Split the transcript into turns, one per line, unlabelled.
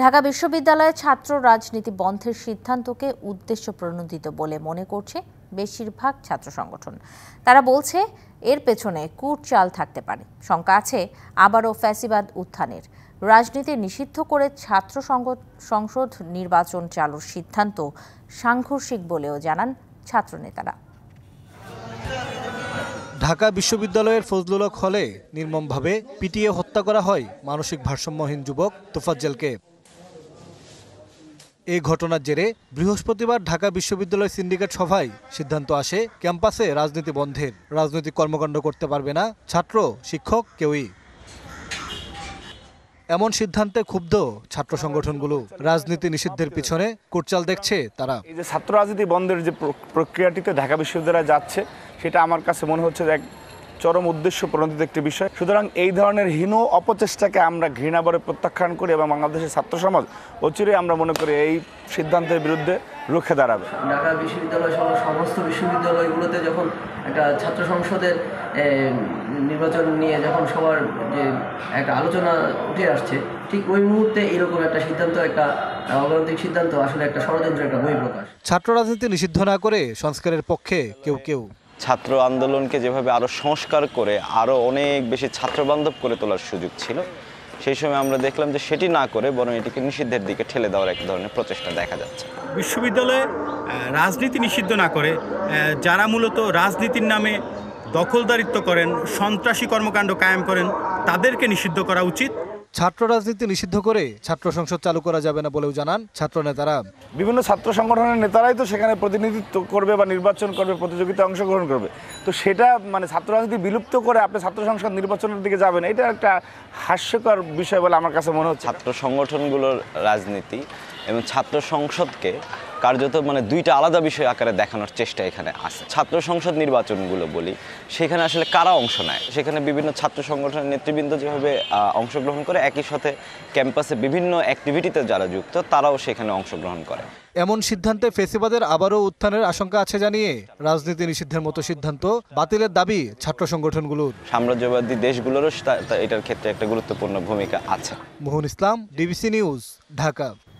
ঢাকা বিশ্ববিদ্যালয়ে ছাত্র রাজনীতি বন্ধের সিদ্ধান্তকে উদ্দেশ্য প্রণোদিত বলে মনে করছে বেশিরভাগ ছাত্র সংগঠন তারা বলছে এর পেছনে কুটচাল থাকতে পারে শঙ্কা আছে আবারও ফ্যাসিবাদ উত্থানের রাজনীতি নিষিদ্ধ করে ছাত্র সংসদ নির্বাচন চালুর সিদ্ধান্ত সাংঘর্ষিক বলেও জানান ছাত্রনেতারা
ঢাকা বিশ্ববিদ্যালয়ের ফজলুলক হলে নির্মমভাবে পিটিয়ে হত্যা করা হয় মানসিক ভারসাম্যহীন যুবক তোফাজ্জেলকে এ ঘটনার জেরে বৃহস্পতিবার ঢাকা বিশ্ববিদ্যালয় সিন্ডিকেট সভায় সিদ্ধান্ত আসে ক্যাম্পাসে রাজনীতি বন্ধের রাজনৈতিক কর্মকাণ্ড করতে পারবে না ছাত্র শিক্ষক কেউই এমন সিদ্ধান্তে ক্ষুব্ধ ছাত্র সংগঠনগুলো
রাজনীতি নিষিদ্ধের পিছনে কোটচাল দেখছে তারা এই যে ছাত্র রাজনীতি বন্ধের যে প্রক্রিয়াটিতে ঢাকা বিশ্ববিদ্যালয় যাচ্ছে সেটা আমার কাছে মনে হচ্ছে যে চরম উদ্দেশ্য প্রণোদিত একটি বিষয় সুতরাং এই ধরনের হীন অপচেষ্টাকে আমরা ঘৃণাবরে প্রত্যাখ্যান করি এবং বাংলাদেশের ছাত্র সমাজ অচিরে আমরা মনে করি এই সিদ্ধান্তের বিরুদ্ধে রুখে দাঁড়াবে
ঢাকা বিশ্ববিদ্যালয় সহ সমস্ত বিশ্ববিদ্যালয়গুলোতে যখন একটা ছাত্র সংসদের নির্বাচন নিয়ে যখন সবার যে একটা আলোচনা উঠে আসছে ঠিক ওই মুহূর্তে এরকম একটা সিদ্ধান্ত একটা অগ্রান্তিক সিদ্ধান্ত আসলে একটা ষড়যন্ত্র একটা বহিঃপ্রকাশ ছাত্র রাজনীতি নিষিদ্ধ না করে সংস্কারের পক্ষে কেউ কেউ
ছাত্র আন্দোলনকে যেভাবে আরও সংস্কার করে আরও অনেক বেশি ছাত্রবান্ধব করে তোলার সুযোগ ছিল সেই সময় আমরা দেখলাম যে সেটি না করে বরং এটিকে নিষিদ্ধের দিকে ঠেলে দেওয়ার এক ধরনের প্রচেষ্টা দেখা যাচ্ছে
বিশ্ববিদ্যালয়ে রাজনীতি নিষিদ্ধ না করে যারা মূলত রাজনীতির নামে দখলদারিত্ব করেন সন্ত্রাসী কর্মকাণ্ড কায়েম করেন তাদেরকে নিষিদ্ধ করা উচিত ছাত্র রাজনীতি নিষিদ্ধ করে ছাত্র সংসদ চালু করা যাবে না বলেও জানান ছাত্র নেতারা বিভিন্ন ছাত্র সংগঠনের নেতারাই তো সেখানে প্রতিনিধিত্ব করবে বা নির্বাচন করবে প্রতিযোগিতায় অংশগ্রহণ করবে তো সেটা মানে ছাত্র রাজনীতি বিলুপ্ত করে আপনি ছাত্র সংসদ
নির্বাচনের দিকে যাবেন এটা একটা হাস্যকর বিষয় বলে আমার কাছে মনে হচ্ছে ছাত্র সংগঠনগুলোর রাজনীতি এবং ছাত্র সংসদকে কার্যত মানে দুইটা আলাদা বিষয় আকারে দেখানোর চেষ্টা এখানে আছে ছাত্র সংসদ নির্বাচনগুলো বলি সেখানে আসলে কারা অংশ নেয় সেখানে বিভিন্ন ছাত্র সংগঠনের নেতৃবৃন্দ যেভাবে অংশগ্রহণ করে একই সাথে ক্যাম্পাসে বিভিন্ন অ্যাক্টিভিটিতে যারা যুক্ত তারাও সেখানে অংশগ্রহণ করে
এমন সিদ্ধান্তে ফেসিবাদের আবারও উত্থানের আশঙ্কা আছে জানিয়ে রাজনীতি নিষিদ্ধের মতো সিদ্ধান্ত বাতিলের দাবি ছাত্র সংগঠনগুলোর
সাম্রাজ্যবাদী দেশগুলোরও এটার ক্ষেত্রে একটা গুরুত্বপূর্ণ ভূমিকা আছে
মোহন ইসলাম ডিবিসি নিউজ ঢাকা